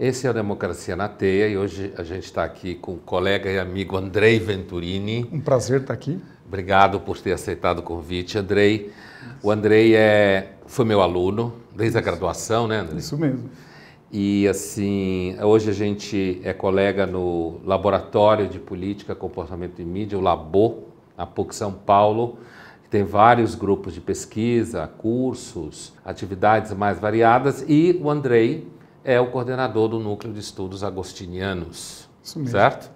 Esse é o Democracia na Teia e hoje a gente está aqui com o colega e amigo Andrei Venturini. Um prazer estar aqui. Obrigado por ter aceitado o convite, Andrei. O Andrei é, foi meu aluno desde a graduação, né, Andrei? Isso mesmo. E assim, hoje a gente é colega no Laboratório de Política, Comportamento e Mídia, o Labo, na PUC São Paulo, que tem vários grupos de pesquisa, cursos, atividades mais variadas. E o Andrei é o coordenador do Núcleo de Estudos Agostinianos. Isso mesmo. Certo?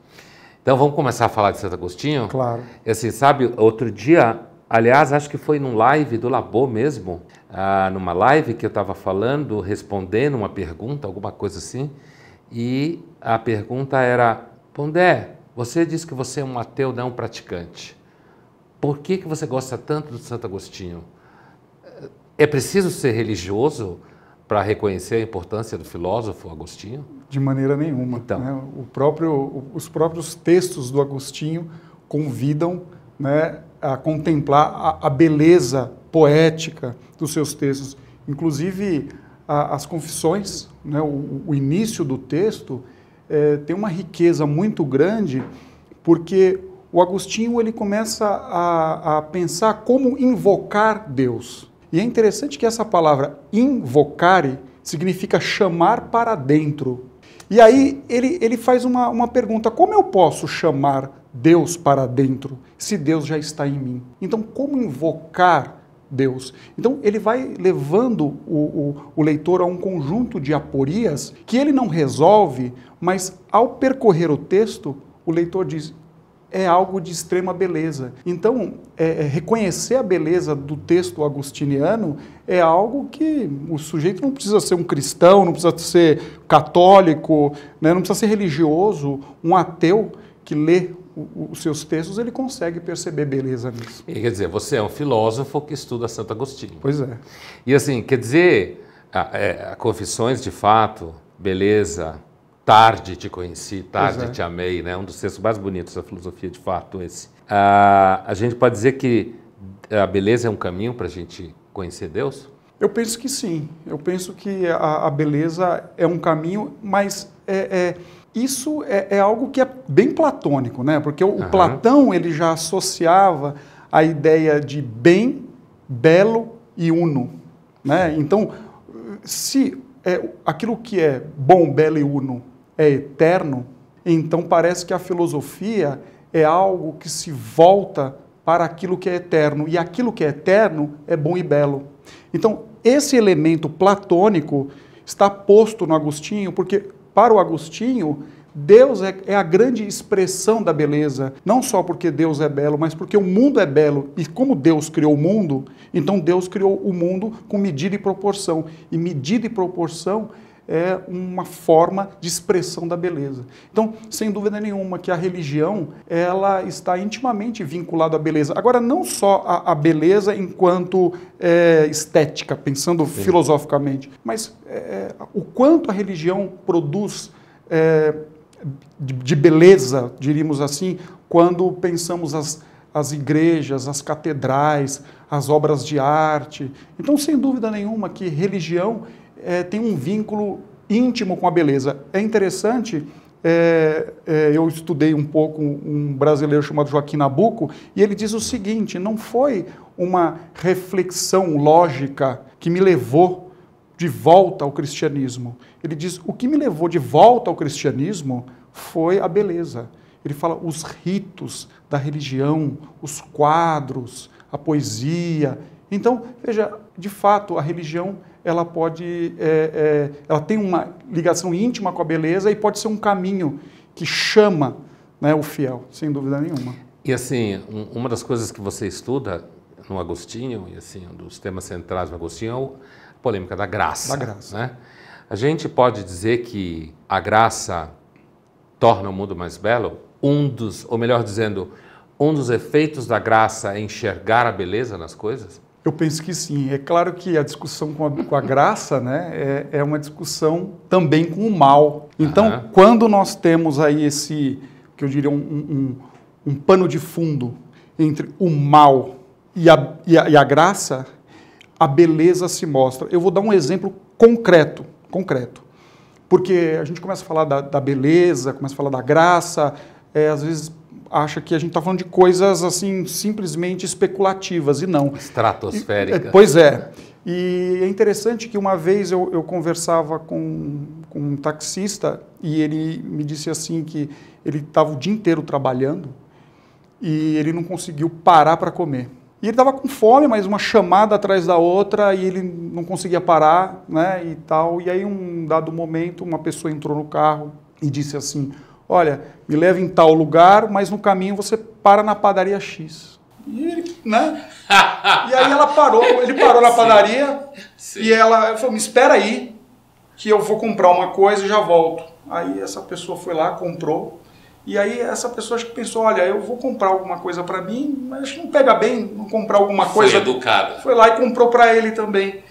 Então vamos começar a falar de Santo Agostinho? Claro. Assim, sabe, outro dia, aliás, acho que foi num live do Labor mesmo, ah, numa live que eu estava falando, respondendo uma pergunta, alguma coisa assim, e a pergunta era: Pondé, você disse que você é um ateu não é praticante. Por que, que você gosta tanto de Santo Agostinho? É preciso ser religioso? para reconhecer a importância do filósofo Agostinho? De maneira nenhuma. Então. Né? O próprio, os próprios textos do Agostinho convidam né, a contemplar a, a, beleza poética dos seus textos. Inclusive, a, as confissões, né, o, o, início do texto, é, tem uma riqueza muito grande, porque o Agostinho ele começa a, a pensar como invocar Deus. E é interessante que essa palavra invocare significa chamar para dentro. E aí ele, ele faz uma, uma pergunta: como eu posso chamar Deus para dentro se Deus já está em mim? Então, como invocar Deus. Então, ele vai levando o, o, o, leitor a um conjunto de aporias que ele não resolve, mas ao percorrer o texto, o leitor diz: é algo de extrema beleza. Então, é, é, reconhecer a beleza do texto agostiniano é algo que o sujeito não precisa ser um cristão, não precisa ser católico, né? não precisa ser religioso, um ateu que lê os seus textos, ele consegue perceber beleza nisso. E, quer dizer, você é um filósofo que estuda Santo Agostinho. Pois é. E assim, quer dizer, a, é, a Confissões, de fato, beleza, Tarde te conheci, tarde é. te amei, né? Um dos textos mais bonitos da filosofia, de fato, esse. Ah, a gente pode dizer que eh, a beleza é um caminho para a gente conhecer Deus? Eu penso que sim. Eu penso que a, a beleza é um caminho, mas é, é isso é, é, algo que é bem platônico, né? Porque o, uhum. o Platão ele já associava a ideia de bem, belo e uno, né? Então, se é, aquilo que é bom, belo e uno é eterno, então parece que a filosofia é algo que se volta para aquilo que é eterno, e aquilo que é eterno é bom e belo. Então, esse elemento platônico está posto no Agostinho, porque para o Agostinho, Deus é, é a grande expressão da beleza, não só porque Deus é belo, mas porque o mundo é belo. E como Deus criou o mundo, então Deus criou o mundo com medida e proporção. E medida e proporção é uma forma de expressão da beleza. Então, sem dúvida nenhuma que a religião ela está intimamente vinculada à beleza. Agora, não só a, a beleza enquanto é, estética, pensando Sim. filosoficamente, mas é, é o quanto a religião produz é, de, de beleza, diríamos assim, quando pensamos as as igrejas, as catedrais, as obras de arte. Então, sem dúvida nenhuma que religião é, tem um vínculo íntimo com a beleza. É interessante, é, é, eu estudei um pouco um brasileiro chamado Joaquim Nabuco, e ele diz o seguinte: não foi uma reflexão lógica que me levou de volta ao cristianismo. Ele diz: o que me levou de volta ao cristianismo foi a beleza. Ele fala os ritos da religião, os quadros, a poesia. Então, veja, de fato, a religião ela pode, é, é, ela tem uma ligação íntima com a beleza e pode ser um caminho que chama né, o fiel, sem dúvida nenhuma. E assim, um, uma das coisas que você estuda no Agostinho, e assim, um dos temas centrais do Agostinho é a polêmica da graça. Da graça. Né? A gente pode dizer que a graça torna o mundo mais belo? Um dos, ou melhor dizendo, um dos efeitos da graça é enxergar a beleza nas coisas? Eu penso que sim. É claro que a discussão com a, com a graça né, é, é, uma discussão também com o mal. Então, uhum. quando nós temos aí esse, que eu diria, um, um, um pano de fundo entre o mal e a, e a, e a graça, a beleza se mostra. Eu vou dar um exemplo concreto, concreto. Porque a gente começa a falar da, da beleza, começa a falar da graça, é, às vezes acha que a gente está falando de coisas assim simplesmente especulativas e não. Estratosféricas. É, pois é. E é interessante que uma vez eu, eu conversava com, com, um taxista e ele me disse assim que ele estava o dia inteiro trabalhando e ele não conseguiu parar para comer. E ele estava com fome, mas uma chamada atrás da outra e ele não conseguia parar, né, e tal. E aí, um dado momento, uma pessoa entrou no carro e disse assim: olha, me leva em tal lugar, mas no caminho você para na padaria X. E, ele, né? e aí ela parou, ele parou na padaria Sim. Sim. e ela falou, me espera aí que eu vou comprar uma coisa e já volto. Aí essa pessoa foi lá, comprou, e aí essa pessoa acho que pensou, olha, eu vou comprar alguma coisa para mim, mas acho que não pega bem não comprar alguma foi coisa. Foi educada. Foi lá e comprou para ele também.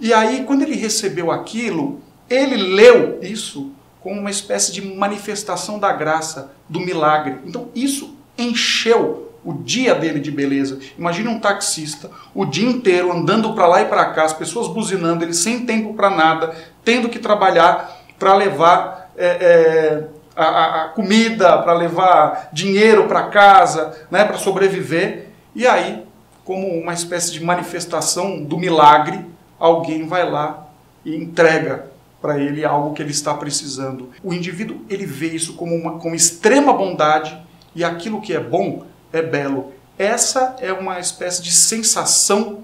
E aí quando ele recebeu aquilo, ele leu isso como uma espécie de manifestação da graça, do milagre. Então isso encheu o dia dele de beleza. Imagine um taxista o dia inteiro andando para lá e para cá, as pessoas buzinando, ele sem tempo para nada, tendo que trabalhar para levar é, é, a, a, comida, para levar dinheiro para casa, né, para sobreviver. E aí, como uma espécie de manifestação do milagre, alguém vai lá e entrega para ele algo que ele está precisando. O indivíduo ele vê isso como uma com extrema bondade e aquilo que é bom é belo. Essa é uma espécie de sensação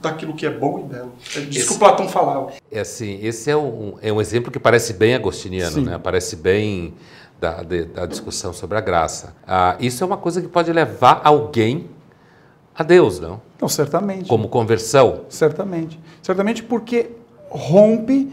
daquilo que é bom e belo. É disso esse, que o Platão falava. É assim, esse é um, é um exemplo que parece bem agostiniano, né? Parece bem da, de, da discussão sobre a graça. Ah, isso é uma coisa que pode levar alguém a Deus, não? Não, certamente. Como conversão? Certamente. Certamente porque rompe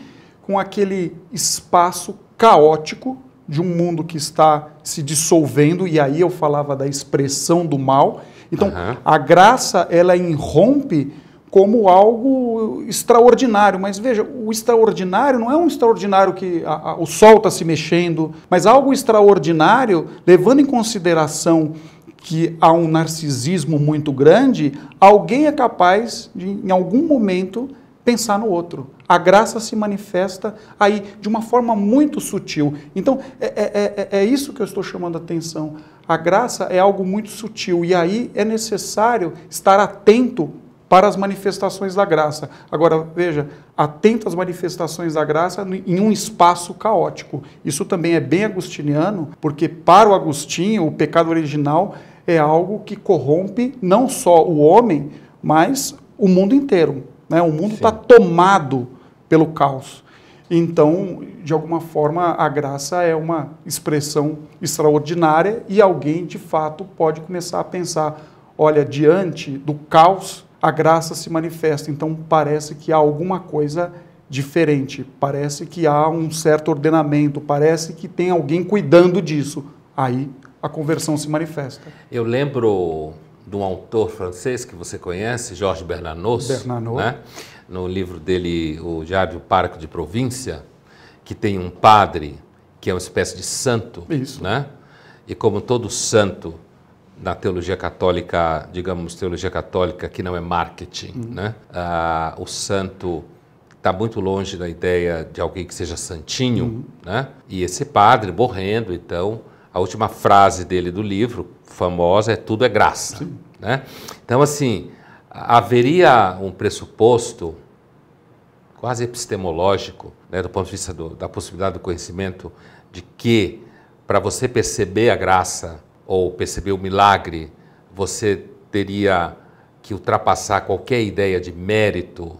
com aquele espaço caótico de um mundo que está se dissolvendo, e aí eu falava da expressão do mal. Então, uhum. a graça, ela irrompe como algo extraordinário. Mas veja, o extraordinário não é um extraordinário que a, a, o sol está se mexendo, mas algo extraordinário, levando em consideração que há um narcisismo muito grande, alguém é capaz de, em algum momento, pensar no outro a graça se manifesta aí de uma forma muito sutil. Então, é, é, é, é isso que eu estou chamando a atenção. A graça é algo muito sutil e aí é necessário estar atento para as manifestações da graça. Agora, veja, atento às manifestações da graça em um espaço caótico. Isso também é bem agostiniano, porque para o Agostinho, o pecado original é algo que corrompe não só o homem, mas o mundo inteiro. Né? O mundo está tomado pelo caos. Então, de alguma forma, a graça é uma expressão extraordinária e alguém, de fato, pode começar a pensar: olha, diante do caos, a graça se manifesta. Então, parece que há alguma coisa diferente, parece que há um certo ordenamento, parece que tem alguém cuidando disso. Aí a conversão se manifesta. Eu lembro de um autor francês que você conhece, Jorge Bernanos. Bernanos. Né? no livro dele, O Diário do Parque de Província, que tem um padre que é uma espécie de santo, Isso. né? E como todo santo na teologia católica, digamos teologia católica que não é marketing, uhum. né? Ah, o santo está muito longe da ideia de alguém que seja santinho, uhum. né? E esse padre morrendo, então a última frase dele do livro, famosa, é tudo é graça, Sim. né? Então assim haveria um pressuposto quase epistemológico, né, do ponto de vista do, da possibilidade do conhecimento, de que para você perceber a graça ou perceber o milagre, você teria que ultrapassar qualquer ideia de mérito,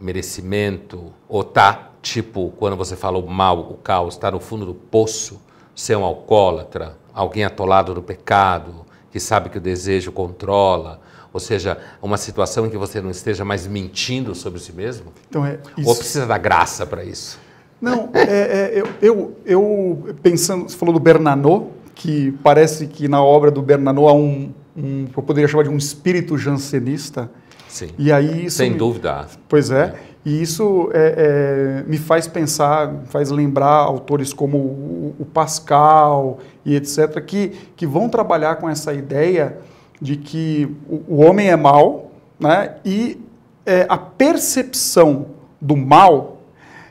merecimento, ou tá, tipo, quando você fala o mal, o caos, está no fundo do poço, ser é um alcoólatra, alguém atolado no pecado, que sabe que o desejo controla, ou seja, uma situação em que você não esteja mais mentindo sobre si mesmo? Então é isso. Ou precisa da graça para isso? Não, é, é, eu, eu, eu, pensando, você falou do Bernanô, que parece que na obra do Bernanô há um, um eu poderia chamar de um espírito jansenista. Sim. E aí isso sem me, dúvida. Pois é. é. E isso é, é, me faz pensar, faz lembrar autores como o, o, Pascal e etc., que, que vão trabalhar com essa ideia de que o, homem é mal, né? E é, a percepção do mal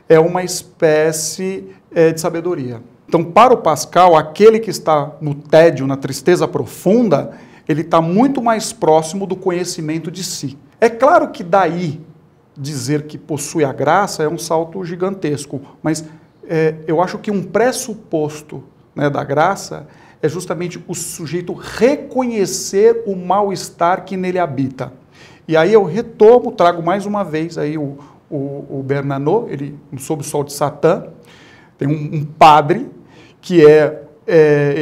é uma espécie é, de sabedoria. Então, para o Pascal, aquele que está no tédio, na tristeza profunda, ele está muito mais próximo do conhecimento de si. É claro que daí dizer que possui a graça é um salto gigantesco, mas é, eu acho que um pressuposto né, da graça é justamente o sujeito reconhecer o mal-estar que nele habita. E aí eu retomo, trago mais uma vez aí o, o, o ele, sob o sol de Satã, tem um, um padre que é, é,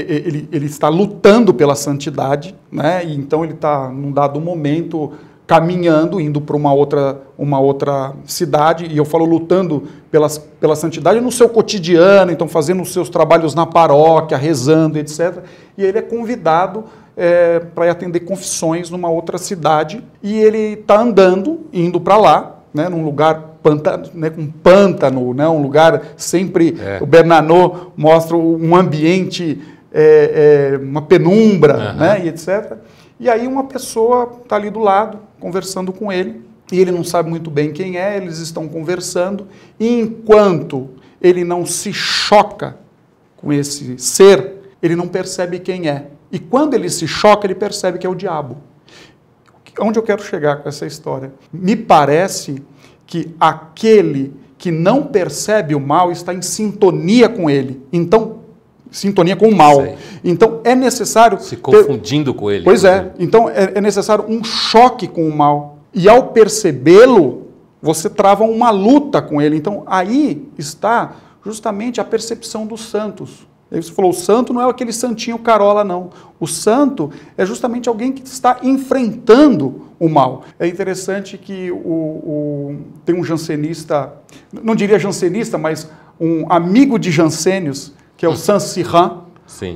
é ele, ele está lutando pela santidade, né? e então ele está, num dado momento, caminhando, indo para uma outra, uma outra cidade, e eu falo lutando pela, pela santidade no seu cotidiano, então fazendo os seus trabalhos na paróquia, rezando, etc. E ele é convidado é, eh, para atender confissões numa outra cidade, e ele está andando, indo para lá, né, num lugar pantano, né, um pântano, né, um lugar sempre. É. O Bernanô mostra um ambiente, é, é, uma penumbra, uhum. né, e etc. E aí uma pessoa está ali do lado, conversando com ele, e ele não sabe muito bem quem é, eles estão conversando, e enquanto ele não se choca com esse ser, ele não percebe quem é. E quando ele se choca, ele percebe que é o diabo. Onde eu quero chegar com essa história? Me parece que aquele que não percebe o mal está em sintonia com ele. Então, sintonia com o mal. Sei. Então é necessário. Se confundindo ter... com ele. Pois é. Então é, é necessário um choque com o mal. E ao percebê-lo, você trava uma luta com ele. Então aí está justamente a percepção dos santos. Ele você falou, o santo não é aquele santinho carola, não. O santo é justamente alguém que está enfrentando o mal. É interessante que o, o, tem um jansenista, não diria jansenista, mas um amigo de Jansênios, que é o Saint-Cyran.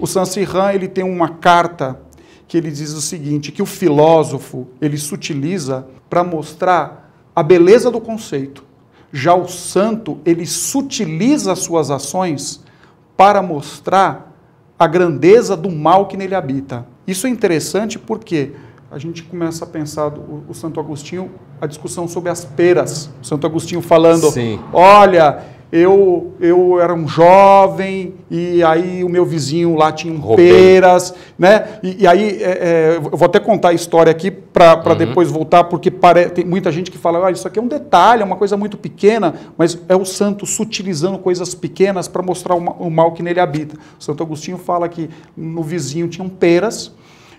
O Saint-Cyran ele tem uma carta que ele diz o seguinte, que o filósofo ele sutiliza para mostrar a beleza do conceito. Já o santo ele sutiliza suas ações para mostrar a grandeza do mal que nele habita. Isso é interessante porque a gente começa a pensar o, o Santo Agostinho, a discussão sobre as peras. O Santo Agostinho falando, Sim. olha, eu, eu era um jovem e aí o meu vizinho lá tinha um Roubei. peras, né? E, e aí, é, é, eu vou até contar a história aqui para uhum. depois voltar, porque pare... tem muita gente que fala, ah, isso aqui é um detalhe, é uma coisa muito pequena, mas é o santo sutilizando coisas pequenas para mostrar o, mal que nele habita. O Santo Agostinho fala que no vizinho tinham peras,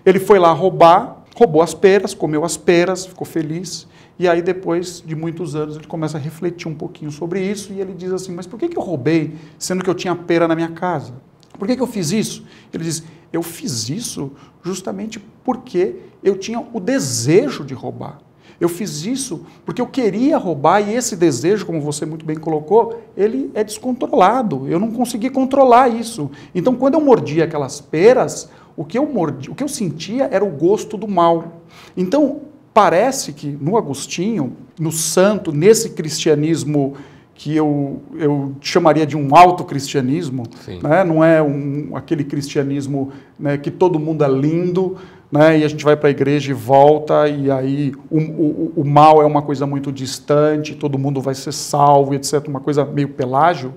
ele foi lá roubar, roubou as peras, comeu as peras, ficou feliz, e aí, depois de muitos anos, ele começa a refletir um pouquinho sobre isso e ele diz assim: Mas por que, que eu roubei, sendo que eu tinha pera na minha casa? Por que, que eu fiz isso? Ele diz: Eu fiz isso justamente porque eu tinha o desejo de roubar. Eu fiz isso porque eu queria roubar e esse desejo, como você muito bem colocou, ele é descontrolado. Eu não consegui controlar isso. Então, quando eu mordi aquelas peras, o que eu mordi, o que eu sentia era o gosto do mal. Então, Parece que no Agostinho, no santo, nesse cristianismo que eu, eu chamaria de um autocristianismo, né? não é um, aquele cristianismo né, que todo mundo é lindo, né, e a gente vai para a igreja e volta, e aí o, o, o, mal é uma coisa muito distante, todo mundo vai ser salvo, etc., uma coisa meio pelágio.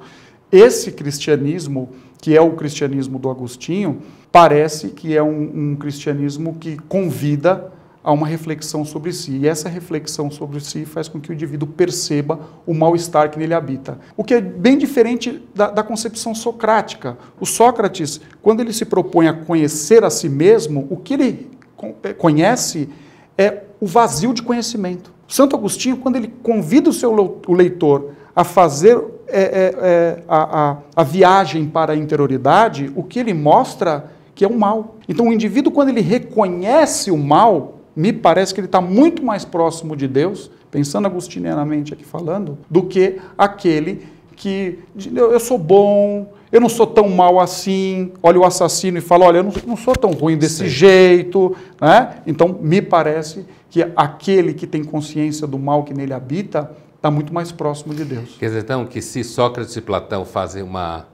Esse cristianismo, que é o cristianismo do Agostinho, parece que é um, um cristianismo que convida a uma reflexão sobre si. E essa reflexão sobre si faz com que o indivíduo perceba o mal-estar que nele habita. O que é bem diferente da, da, concepção socrática. O Sócrates, quando ele se propõe a conhecer a si mesmo, o que ele eh, conhece é o vazio de conhecimento. Santo Agostinho, quando ele convida o seu o leitor a fazer é, é, é, a, a, a viagem para a interioridade, o que ele mostra que é um mal. Então, o indivíduo, quando ele reconhece o mal, me parece que ele está muito mais próximo de Deus, pensando agustinianamente aqui falando, do que aquele que eu sou bom, eu não sou tão mal assim, olha o assassino e fala, olha, eu não, não sou tão ruim desse Sim. jeito, né? Então, me parece que aquele que tem consciência do mal que nele habita está muito mais próximo de Deus. Quer dizer, então, que se Sócrates e Platão fazem uma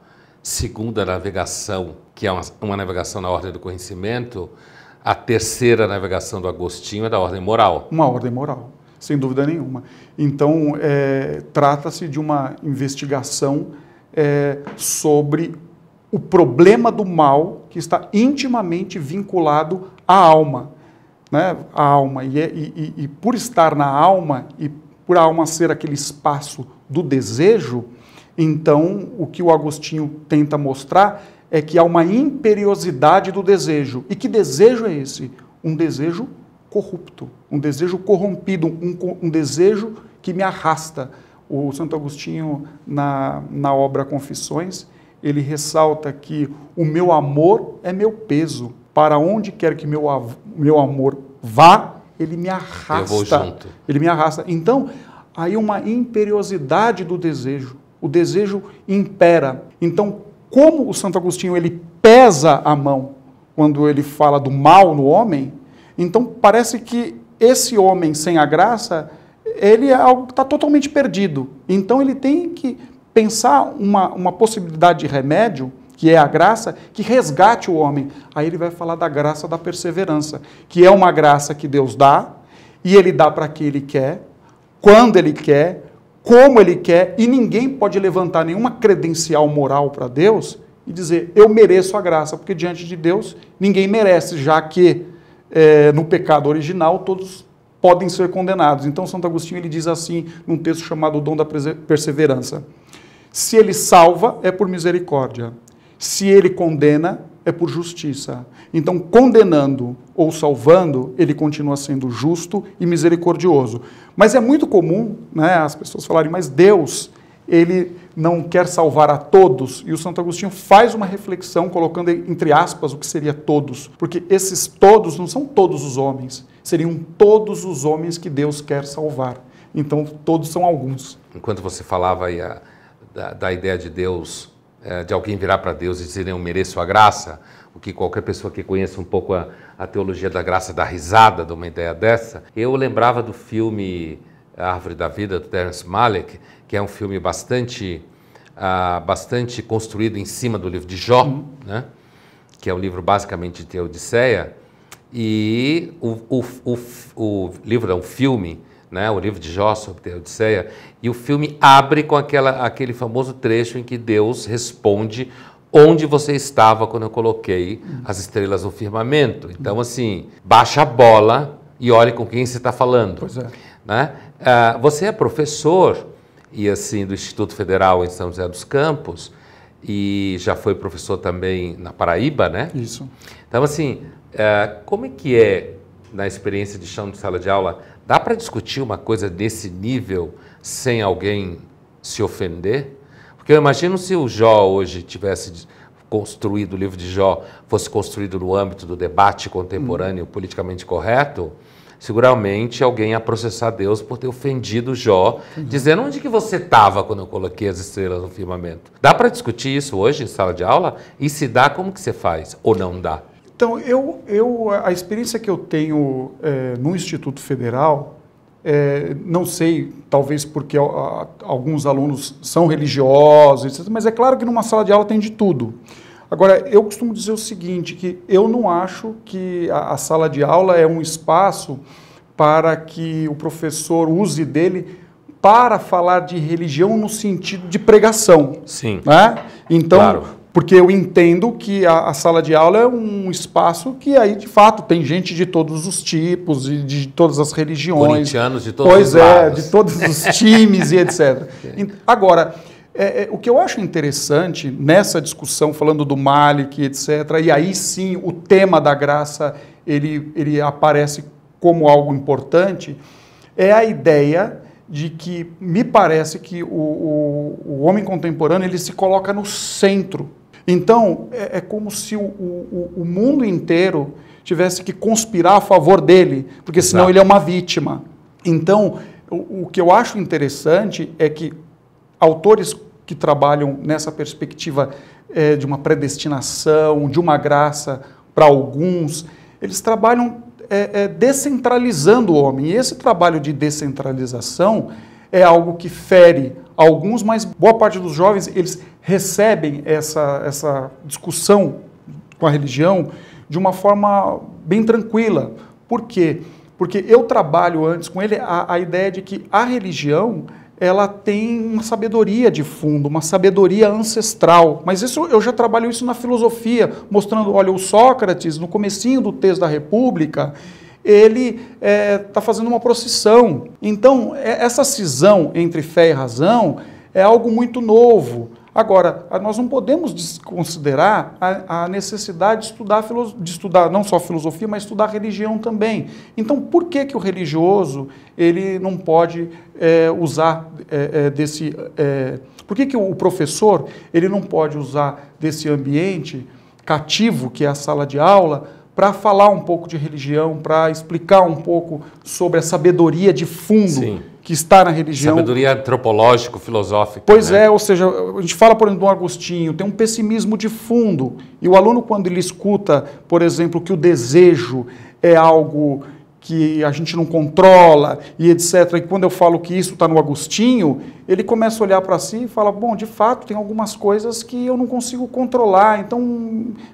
segunda navegação, que é uma, uma navegação na ordem do conhecimento, a terceira navegação do Agostinho é da ordem moral. Uma ordem moral, sem dúvida nenhuma. Então, é, trata-se de uma investigação é, sobre o problema do mal que está intimamente vinculado à alma. Né? A alma. É, e, e, e, por estar na alma, e por a alma ser aquele espaço do desejo, então o que o Agostinho tenta mostrar é que há uma imperiosidade do desejo. E que desejo é esse? Um desejo corrupto, um desejo corrompido, um, um desejo que me arrasta. O Santo Agostinho, na, na obra Confissões, ele ressalta que o meu amor é meu peso. Para onde quer que meu, meu amor vá, ele me arrasta. Eu vou junto. Ele me arrasta. Então, aí uma imperiosidade do desejo. O desejo impera. Então, como o Santo Agostinho ele pesa a mão quando ele fala do mal no homem, então parece que esse homem sem a graça, ele é está totalmente perdido. Então ele tem que pensar uma, uma possibilidade de remédio, que é a graça, que resgate o homem. Aí ele vai falar da graça da perseverança, que é uma graça que Deus dá, e ele dá para quem ele quer, quando ele quer, como ele quer, e ninguém pode levantar nenhuma credencial moral para Deus e dizer eu mereço a graça, porque diante de Deus ninguém merece, já que é, no pecado original todos podem ser condenados. Então Santo Agostinho ele diz assim num texto chamado O Dom da Perseverança: se ele salva é por misericórdia, se ele condena, é por justiça. Então, condenando ou salvando, ele continua sendo justo e misericordioso. Mas é muito comum né, as pessoas falarem, mas Deus, ele não quer salvar a todos. E o Santo Agostinho faz uma reflexão, colocando entre aspas o que seria todos, porque esses todos não são todos os homens, seriam todos os homens que Deus quer salvar. Então, todos são alguns. Enquanto você falava aí a, da, da ideia de Deus eh, de alguém virar para Deus e dizer eu mereço a graça, o que qualquer pessoa que conheça um pouco a, a teologia da graça dá risada de uma ideia dessa. Eu lembrava do filme A Árvore da Vida, do Terence Malick, que é um filme bastante, ah, bastante construído em cima do livro de Jó, uhum. né? que é um livro basicamente de Teodiceia, e o, o, o, o livro é um filme né? o livro de Jó sobre a Odisseia, e o filme abre com aquela, aquele famoso trecho em que Deus responde onde você estava quando eu coloquei as estrelas no firmamento. Então, assim, baixa a bola e olhe com quem você está falando. Pois é. Né? Ah, você é professor e assim do Instituto Federal em São José dos Campos e já foi professor também na Paraíba, né? Isso. Então, assim, ah, como é que é na experiência de chão de sala de aula Dá para discutir uma coisa desse nível sem alguém se ofender? Porque eu imagino se o Jó hoje tivesse construído, o livro de Jó fosse construído no âmbito do debate contemporâneo hum. politicamente correto, seguramente alguém ia processar Deus por ter ofendido Jó, dizendo onde que você estava quando eu coloquei as estrelas no firmamento. Dá para discutir isso hoje em sala de aula? E se dá, como que você faz? Ou não dá? Então, eu, eu, a experiência que eu tenho é, no Instituto Federal, é, não sei, talvez porque a, a, alguns alunos são religiosos, mas é claro que numa sala de aula tem de tudo. Agora, eu costumo dizer o seguinte, que eu não acho que a, a sala de aula é um espaço para que o professor use dele para falar de religião no sentido de pregação. Sim. Né? Então, claro porque eu entendo que a, a, sala de aula é um espaço que aí de fato tem gente de todos os tipos e de, todas as religiões, corintianos de todos pois os é, lados. de todos os times e etc. Agora é, é, o que eu acho interessante nessa discussão falando do Malik etc. E aí sim o tema da graça ele ele aparece como algo importante é a ideia de que me parece que o, o, o homem contemporâneo ele se coloca no centro então, é, é como se o, o, o, mundo inteiro tivesse que conspirar a favor dele, porque senão Exato. ele é uma vítima. Então, o, o que eu acho interessante é que autores que trabalham nessa perspectiva é, de uma predestinação, de uma graça para alguns, eles trabalham é, é, descentralizando o homem. E esse trabalho de descentralização é algo que fere alguns, mas boa parte dos jovens eles recebem essa, essa discussão com a religião de uma forma bem tranquila. Por quê? Porque eu trabalho antes com ele a, a ideia de que a religião ela tem uma sabedoria de fundo, uma sabedoria ancestral. Mas isso eu já trabalho isso na filosofia, mostrando, olha, o Sócrates, no comecinho do texto da República, ele está é, tá fazendo uma procissão. Então, é, essa cisão entre fé e razão é algo muito novo. Agora, nós não podemos desconsiderar a, a necessidade de estudar, de estudar não só filosofia, mas estudar religião também. Então, por que, que o religioso ele não pode é, usar é, é desse... É, por que, que o professor ele não pode usar desse ambiente cativo, que é a sala de aula, para falar um pouco de religião, para explicar um pouco sobre a sabedoria de fundo Sim. que está na religião. Sabedoria antropológico, filosófica. Pois né? é, ou seja, a gente fala, por exemplo, do Agostinho, tem um pessimismo de fundo. E o aluno, quando ele escuta, por exemplo, que o desejo é algo que a gente não controla e etc. E quando eu falo que isso está no Agostinho, ele começa a olhar para si e fala: bom, de fato, tem algumas coisas que eu não consigo controlar. Então,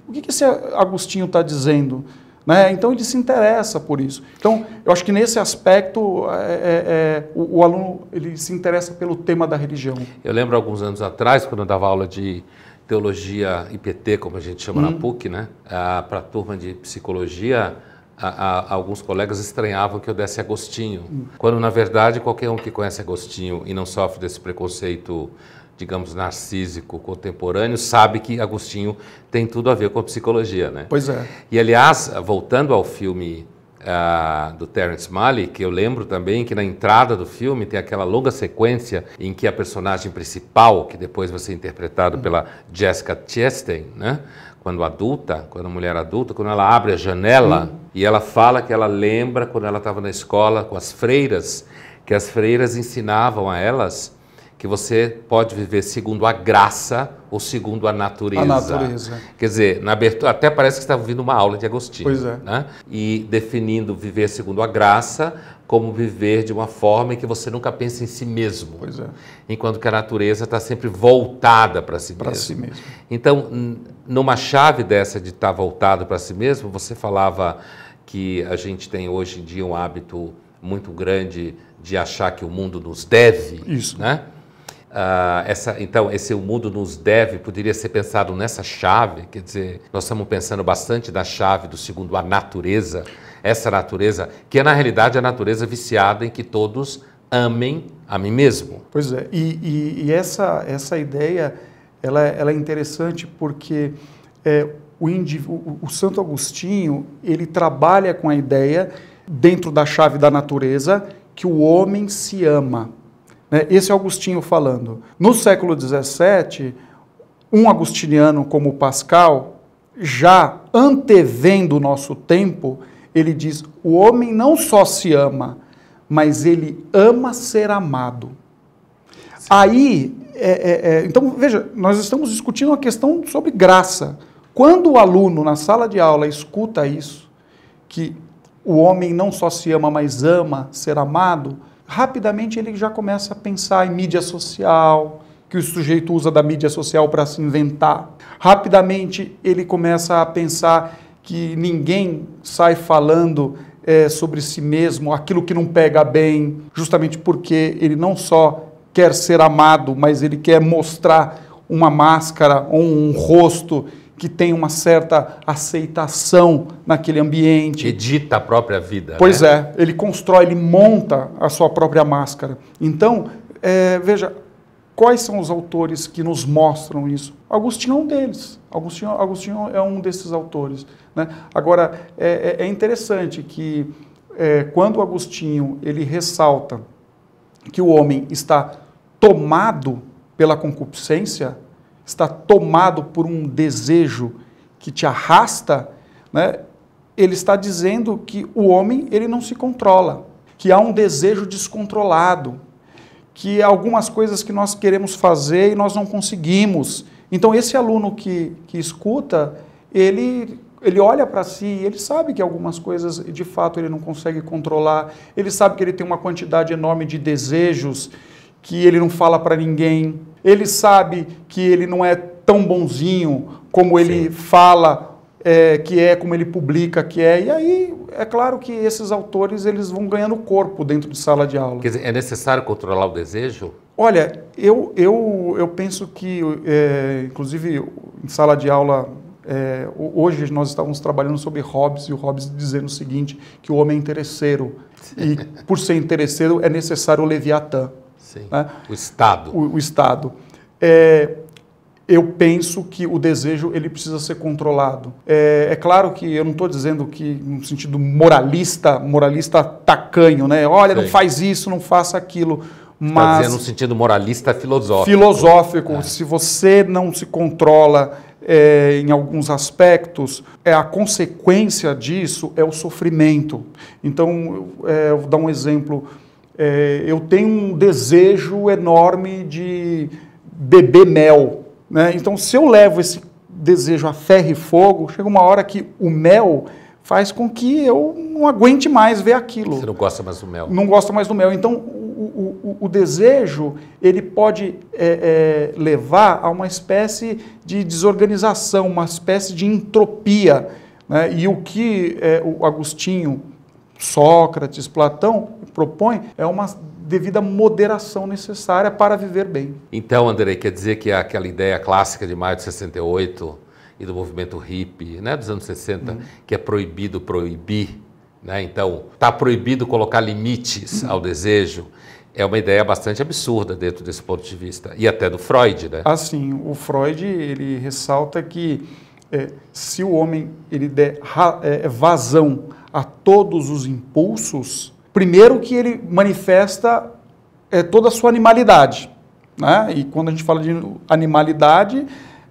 o que, que esse Agostinho está dizendo? Né? Então, ele se interessa por isso. Então, eu acho que nesse aspecto, é, é, é, o, o, aluno ele se interessa pelo tema da religião. Eu lembro alguns anos atrás, quando eu dava aula de teologia IPT, como a gente chama hum. na uhum. PUC, né? Ah, para a turma de psicologia a, a, alguns colegas estranhavam que eu desse Agostinho, quando na verdade qualquer um que conhece Agostinho e não sofre desse preconceito, digamos, narcísico contemporâneo, sabe que Agostinho tem tudo a ver com a psicologia, né? Pois é. E aliás, voltando ao filme Uh, do Terence Malick, que eu lembro também que na entrada do filme tem aquela longa sequência em que a personagem principal, que depois vai ser interpretado uhum. pela Jessica Chastain, né? quando adulta, quando a mulher adulta, quando ela abre a janela hum. e ela fala que ela lembra quando ela estava na escola com as freiras, que as freiras ensinavam a elas que você pode viver segundo a graça ou segundo a natureza. A natureza. Quer dizer, na abertura, até parece que está ouvindo uma aula de Agostinho. Pois é. Né? E definindo viver segundo a graça como viver de uma forma em que você nunca pensa em si mesmo. Pois é. Enquanto que a natureza está sempre voltada para si para si mesmo. Então, numa chave dessa de estar tá voltado para si mesmo, você falava que a gente tem hoje em dia um hábito muito grande de achar que o mundo nos deve. Isso. Né? Uh, essa, então, esse o mundo nos deve poderia ser pensado nessa chave, quer dizer, nós estamos pensando bastante da chave do segundo a natureza, essa natureza que é na realidade a natureza viciada em que todos amem a mim mesmo. Pois é, e, e, e essa, essa ideia ela, ela é interessante porque é, o, indivíduo, o Santo Agostinho ele trabalha com a ideia dentro da chave da natureza que o homem se ama né? Esse é Agostinho falando. No século XVII, um agostiniano como Pascal, já antevendo o nosso tempo, ele diz: o homem não só se ama, mas ele ama ser amado. Sim. Aí, é, é, é, então veja, nós estamos discutindo uma questão sobre graça. Quando o aluno na sala de aula escuta isso, que o homem não só se ama, mas ama ser amado, rapidamente ele já começa a pensar em mídia social, que o sujeito usa da mídia social para se inventar. Rapidamente ele começa a pensar que ninguém sai falando é, sobre si mesmo aquilo que não pega bem, justamente porque ele não só quer ser amado, mas ele quer mostrar uma máscara ou um rosto que tem uma certa aceitação naquele ambiente. Edita a própria vida. Pois né? é, ele constrói, ele monta a sua própria máscara. Então, é, veja, quais são os autores que nos mostram isso? Agostinho é um deles. Agostinho, Agostinho é um desses autores. Né? Agora, é, é, é interessante que é, quando Agostinho ele ressalta que o homem está tomado pela concupiscência, está tomado por um desejo que te arrasta, né, ele está dizendo que o homem ele não se controla, que há um desejo descontrolado, que algumas coisas que nós queremos fazer e nós não conseguimos. Então esse aluno que, que escuta, ele ele olha para si, ele sabe que algumas coisas de fato ele não consegue controlar, ele sabe que ele tem uma quantidade enorme de desejos que ele não fala para ninguém, ele sabe que ele não é tão bonzinho como Sim. ele fala é, que é, como ele publica que é. E aí, é claro que esses autores eles vão ganhando corpo dentro de sala de aula. Quer dizer, é necessário controlar o desejo? Olha, eu, eu, eu penso que, é, inclusive, em sala de aula é, hoje nós estávamos trabalhando sobre Hobbes e o Hobbes dizendo o seguinte, que o homem é interesseiro e por ser interesseiro é necessário o Leviatã. Sim. Né? O Estado. O, o Estado. É, eu penso que o desejo ele precisa ser controlado. É, é claro que eu não estou dizendo que no sentido moralista, moralista tacanho, né? Olha, Sim. não faz isso, não faça aquilo. Tá mas dizendo no sentido moralista filosófico. Filosófico. É. Se você não se controla é, em alguns aspectos, é, a consequência disso é o sofrimento. Então, eu, é, eu vou dar um exemplo é, eu tenho um desejo enorme de beber mel. Né? Então, se eu levo esse desejo a ferro e fogo, chega uma hora que o mel faz com que eu não aguente mais ver aquilo. Você não gosta mais do mel. Não gosta mais do mel. Então, o, o, o desejo, ele pode é, é, levar a uma espécie de desorganização, uma espécie de entropia. Né? E o que é, o Agostinho, Sócrates, Platão propõe é uma devida moderação necessária para viver bem. Então, Andrei, quer dizer que aquela ideia clássica de maio de 68 e do movimento hippie, né, dos anos 60, hum. que é proibido proibir, né? Então, está proibido colocar limites hum. ao desejo é uma ideia bastante absurda dentro desse ponto de vista e até do Freud, né? Assim, o Freud ele ressalta que é, se o homem ele der é, é, vazão a todos os impulsos Primeiro que ele manifesta é, toda a sua animalidade. Né? E quando a gente fala de animalidade,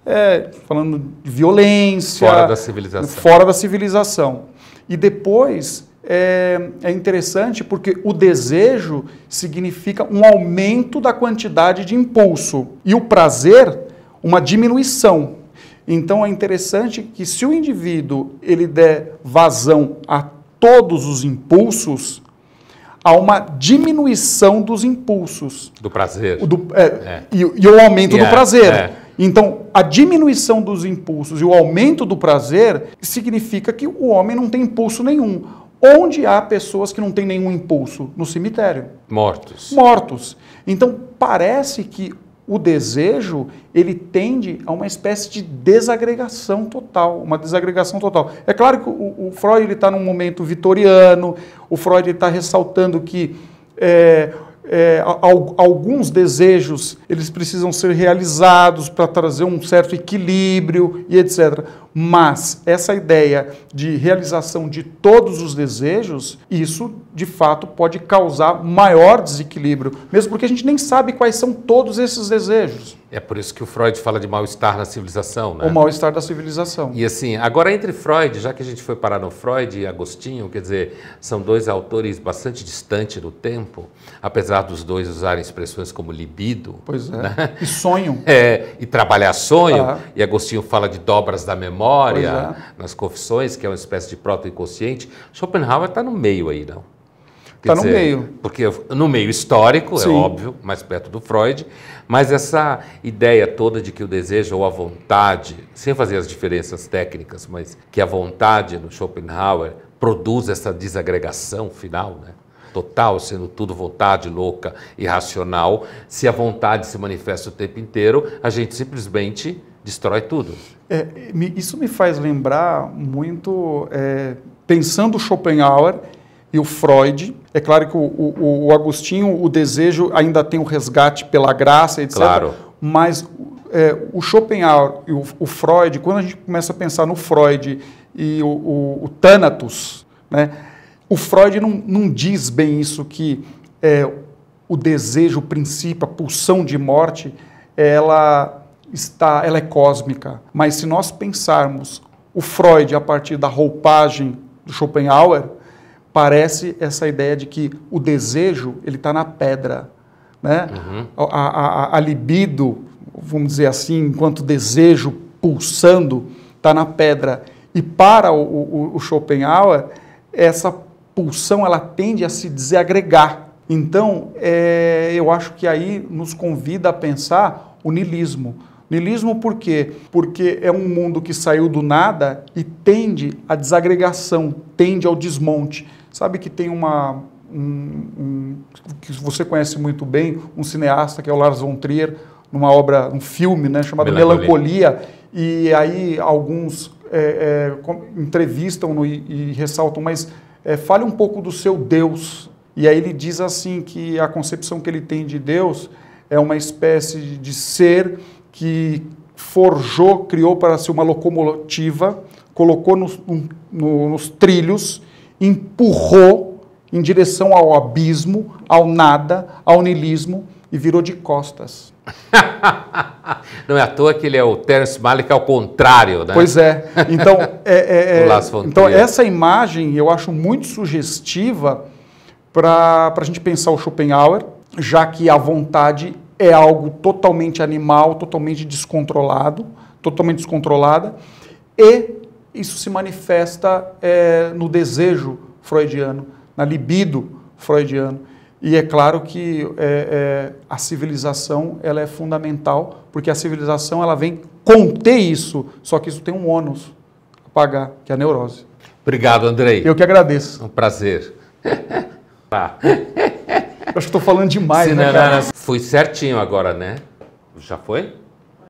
é, falando de violência. Fora da civilização. Fora da civilização. E depois é, é, interessante porque o desejo significa um aumento da quantidade de impulso e o prazer, uma diminuição. Então é interessante que se o indivíduo ele der vazão a todos os impulsos, há uma diminuição dos impulsos. Do prazer. Do, é, é. E, e, o aumento yeah, do é, prazer. É. Então, a diminuição dos impulsos e o aumento do prazer significa que o homem não tem impulso nenhum. Onde há pessoas que não têm nenhum impulso? No cemitério. Mortos. Mortos. Então, parece que o desejo ele tende a uma espécie de desagregação total, uma desagregação total. É claro que o, o Freud está num momento vitoriano, o Freud está ressaltando que é, é, alguns desejos eles precisam ser realizados para trazer um certo equilíbrio e etc. Mas essa ideia de realização de todos os desejos, isso de fato pode causar maior desequilíbrio, mesmo porque a gente nem sabe quais são todos esses desejos. É por isso que o Freud fala de mal-estar na civilização, né? O mal-estar da civilização. E assim, agora entre Freud, já que a gente foi parar no Freud e Agostinho, quer dizer, são dois autores bastante distantes no tempo, apesar dos dois usarem expressões como libido. Pois é. Né? E sonho. É, e trabalhar sonho. Ah. E Agostinho fala de dobras da memória, é. nas confissões, que é uma espécie de proto-inconsciente. Schopenhauer está no meio aí, não? Está no meio. Porque no meio histórico, é Sim. é óbvio, mais perto do Freud, mas essa ideia toda de que o desejo ou a vontade, sem fazer as diferenças técnicas, mas que a vontade no Schopenhauer produz essa desagregação final, né? total, sendo tudo vontade louca, irracional, se a vontade se manifesta o tempo inteiro, a gente simplesmente destrói tudo. É, isso me faz lembrar muito, é, pensando Schopenhauer e o Freud, é claro que o, o, o Agostinho, o desejo ainda tem o resgate pela graça, etc. Claro. Mas é, o Schopenhauer e o, o, Freud, quando a gente começa a pensar no Freud e o, o, o Thanatos, né, o Freud não, não diz bem isso, que é, o desejo, o princípio, a pulsão de morte, ela está, ela é cósmica. Mas se nós pensarmos o Freud a partir da roupagem do Schopenhauer, parece essa ideia de que o desejo ele está na pedra, né? Uhum. A, a, a, libido, vamos dizer assim, enquanto desejo pulsando, está na pedra. E para o, o, o Schopenhauer, essa pulsão ela tende a se desagregar. Então, é, eu acho que aí nos convida a pensar o nilismo. Nilismo por quê? Porque é um mundo que saiu do nada e tende à desagregação, tende ao desmonte. Sabe que tem uma. Um, um, que você conhece muito bem, um cineasta que é o Lars von Trier, numa obra, um filme né, chamado Melancolia. Melancolia e aí alguns é, é, entrevistam e, e, ressaltam, mas é, fale um pouco do seu Deus. E aí ele diz assim que a concepção que ele tem de Deus é uma espécie de ser que forjou, criou para si uma locomotiva, colocou nos, um, no, nos trilhos empurrou em direção ao abismo, ao nada, ao nilismo e virou de costas. Não é à toa que ele é o Terence Malick ao contrário, né? Pois é. Então, é, é, é, então essa imagem eu acho muito sugestiva para a gente pensar o Schopenhauer, já que a vontade é algo totalmente animal, totalmente descontrolado, totalmente descontrolada, e isso se manifesta é, no desejo freudiano, na libido freudiano. E é claro que é, é, a civilização ela é fundamental, porque a civilização ela vem conter isso, só que isso tem um ônus a pagar, que é a neurose. Obrigado, Andrei. Eu que agradeço. É um prazer. ah. Eu acho que estou falando demais, Sim, né, não, não, não. Foi certinho agora, né? Já foi?